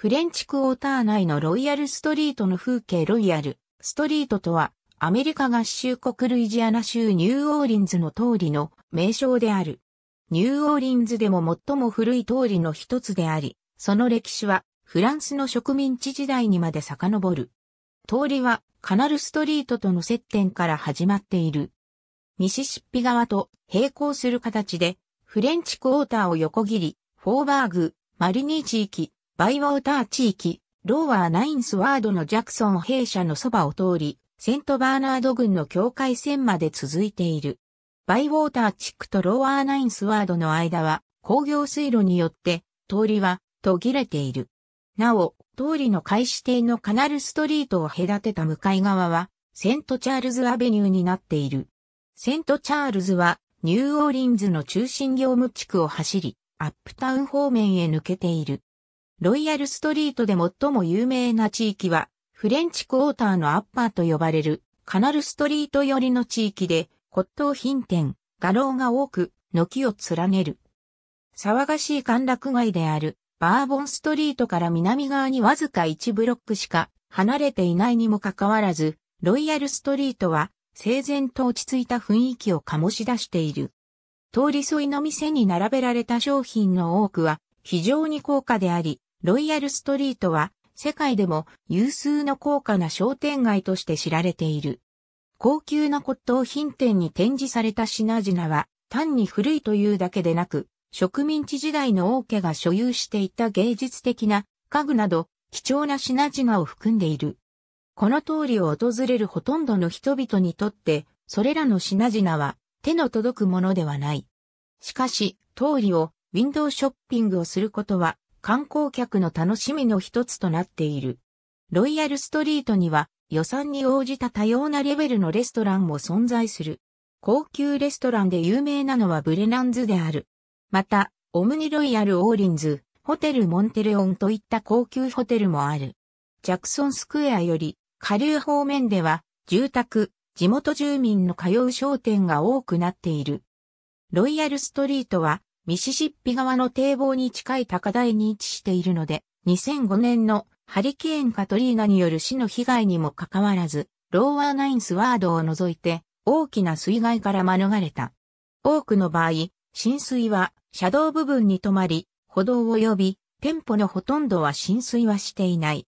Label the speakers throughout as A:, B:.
A: フレンチクォーター内のロイヤルストリートの風景ロイヤルストリートとは、アメリカ合衆国ルイジアナ州ニューオーリンズの通りの名称である。ニューオーリンズでも最も古い通りの一つであり、その歴史はフランスの植民地時代にまで遡る。通りはカナルストリートとの接点から始まっている。ミシシッピ川と並行する形で、フレンチクォーターを横切り、フォーバーグ、マリニー地域、バイウォーター地域、ローワーナインスワードのジャクソン兵舎のそばを通り、セントバーナード軍の境界線まで続いている。バイウォーター地区とローワーナインスワードの間は工業水路によって通りは途切れている。なお、通りの開始点のカナルストリートを隔てた向かい側は、セントチャールズアベニューになっている。セントチャールズは、ニューオーリンズの中心業務地区を走り、アップタウン方面へ抜けている。ロイヤルストリートで最も有名な地域は、フレンチクォーターのアッパーと呼ばれる、カナルストリート寄りの地域で、骨董品店、画廊が多く、軒を連ねる。騒がしい歓楽街である、バーボンストリートから南側にわずか1ブロックしか離れていないにもかかわらず、ロイヤルストリートは、整然と落ち着いた雰囲気を醸し出している。通り沿いの店に並べられた商品の多くは、非常に高価であり、ロイヤルストリートは世界でも有数の高価な商店街として知られている。高級な骨董品店に展示された品々は単に古いというだけでなく、植民地時代の王家が所有していた芸術的な家具など貴重な品々を含んでいる。この通りを訪れるほとんどの人々にとって、それらの品々は手の届くものではない。しかし、通りをウィンドウショッピングをすることは観光客の楽しみの一つとなっている。ロイヤルストリートには予算に応じた多様なレベルのレストランも存在する。高級レストランで有名なのはブレナンズである。また、オムニロイヤルオーリンズ、ホテルモンテレオンといった高級ホテルもある。ジャクソンスクエアより、下流方面では、住宅、地元住民の通う商店が多くなっている。ロイヤルストリートは、ミシシッピ川の堤防に近い高台に位置しているので、2005年のハリケーンカトリーナによる死の被害にもかかわらず、ローワーナインスワードを除いて大きな水害から免れた。多くの場合、浸水は車道部分に止まり、歩道を呼び、店舗のほとんどは浸水はしていない。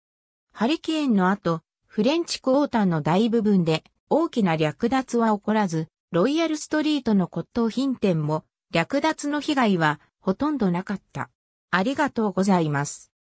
A: ハリケーンの後、フレンチクォーターの大部分で大きな略奪は起こらず、ロイヤルストリートの骨董品店も略奪の被害はほとんどなかった。ありがとうございます。